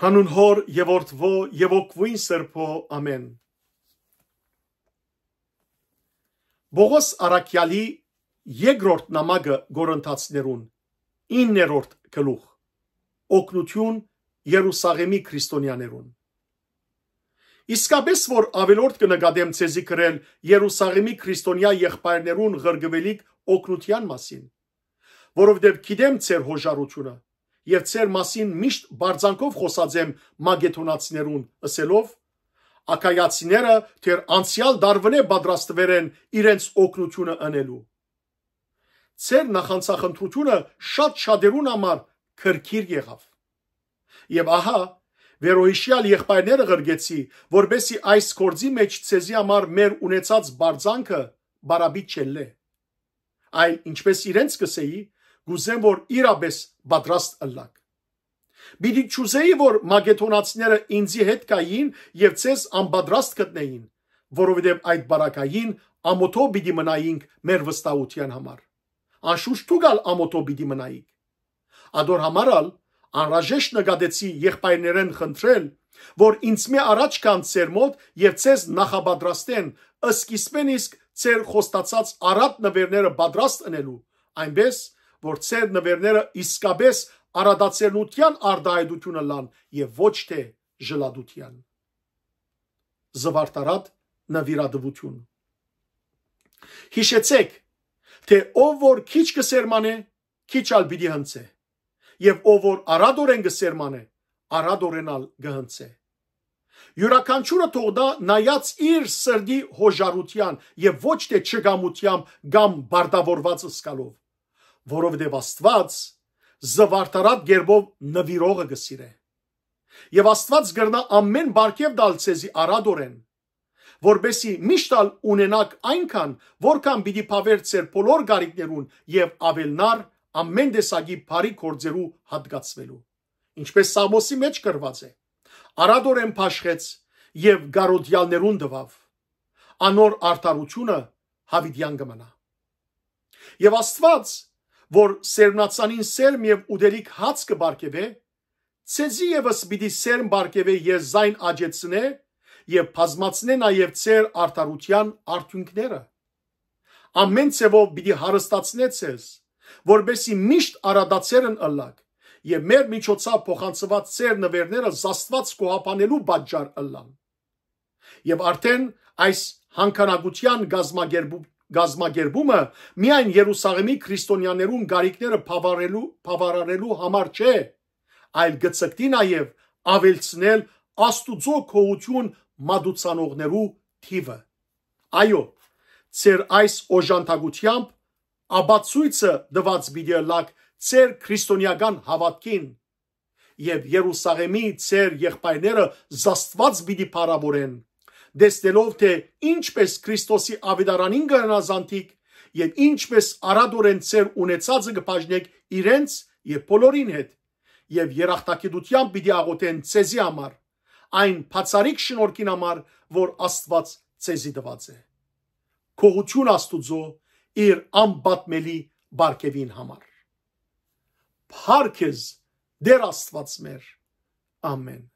հանուն հոր եւ որդվո եւ օկվույն սրբո ամեն Բողոս Արաքյալի երկրորդ նամակը Գորընթացներուն 9-րդ գլուխ Օգնություն Երուսաղեմի քրիստոնյաներուն Իսկապես որ ավելորդ կնկատեմ ցեզի գրել Երուսաղեմի քրիստոնյա եղբայրներուն ղրգվելիք օգնության մասին որովհետև գիտեմ ցեր հոժարությունը եւ ծեր մասին միշտ բարձանքով խոսած եմ մագետոնացիներուն ասելով ակայացիները թեր անցյալ դարվնե պատրաստվեր են իրենց օգնությունը ընելու ծեր նախանցախնդրությունը շատ շատերուն համար քրքիր եղավ եւ ահա վերոհիշյալ եղբայրները գրգեցի որբեսի այս կորձի մեջ ցեզի համար մեր ունեցած բարձանքը բարաբի չելլե այլ ինչպես իրենց կսեի գուզեմ որ իրապես պատրաստ ըլլակ Բիդի ճուզեի որ մագետոնացիները ինձի հետ կային եւ ցես անպատրաստ գտնեին, որովհետեւ այդ բարակային ամոթո բիդի մնայինք մեր վստահության համար։ Անշուշտ ցուցալ ամոթո բիդի մնայինք։ Ադոր համարալ անրաժեշտ նկատեցի եղբայրներեն խնդրել, որ ինձ մի առաջ կան ծեր մոտ եւ ցես նախապատրաստեն սկիզբենիսկ ծեր խոստացած արատ նվերները պատրաստ ընելու, այնպես որ ցեր նվերները իսկապես արադացելության արդայդությունը լան եւ ոչ թե ժլադության զվարտարատ նվիրատվություն հիշեցեք թե ով որ քիչ կսերմանե քիչ ալ պիտի հնցե եւ ով որ արադորեն կսերմանե արադորենալ կհնցե յուրաքանչյուրը թողնա նայած իր սրդի հոժարության եւ ոչ թե չգամությամբ կամ բարդավորված սկալով որովհետև Աստված զվարտարատ ģերբով նվիրողը գսիրե։ Եվ Աստված գրնա ամեն բարգև դալ ցեզի արադորեն, որբեսի միշտ ալ ունենակ այնքան, որքան պիտի փավեր ցեր բոլոր գարիկներուն եւ ավելնար ամեն դեսագի բարի կորձերու հատկացվելու։ Ինչպես Սամոսի մեջ գրված է։ Արադորեն փաշխեց եւ գարոդյալներուն դվավ։ Անոր արդարությունը հավիդյան կմնա։ Եվ Աստված որ սերմնացանին սերմ եւ ուդելիք հաց կբարգեւե, ցեզի եւս պիտի սերմ բարգեւե ես զայն աճեցնե եւ բազմացնե նաեւ ծեր արդարության արդյունքները։ Ամեն ցեվով պիտի հարստացնե ցեզ, որբեսի միշտ արադացերն ըլլակ եւ մեր միջոցով փոխանցված ծեր նվերները զաստված կողապանելու բաճար ըլլան։ Եվ արդեն այս հանքանագության գազմագերբում գազմագերբումը միայն Երուսաղեմի քրիստոնյաներուն գարիկները փավարելու փավարարելու համար չէ, այլ գծկտի նաև ավելցնել Աստուծո քողություն մադուցանողներու թիվը։ Այո, ծեր այս օժանդակությամբ աբացույցը դված բիդելակ ծեր քրիստոնեական հավատքին եւ Երուսաղեմի ծեր եղբայրները զաստված բիդի փարավորեն դեստելով թե ինչպես Քրիստոսի ավետարանին գրանազանտիկ եւ ինչպես արադորեն ծեր ունեցածը կբաժնեք իրենց եւ բոլորին հետ եւ երախտագիտությամբ պիտի աղոթեն ցեզի համար այն բացարիք շնորհքին համար որ Աստված ցեզի տված է քողություն Աստուծո իր անբատմելի բարգևին համար Փարքեզ դեր Աստված մեր Ամեն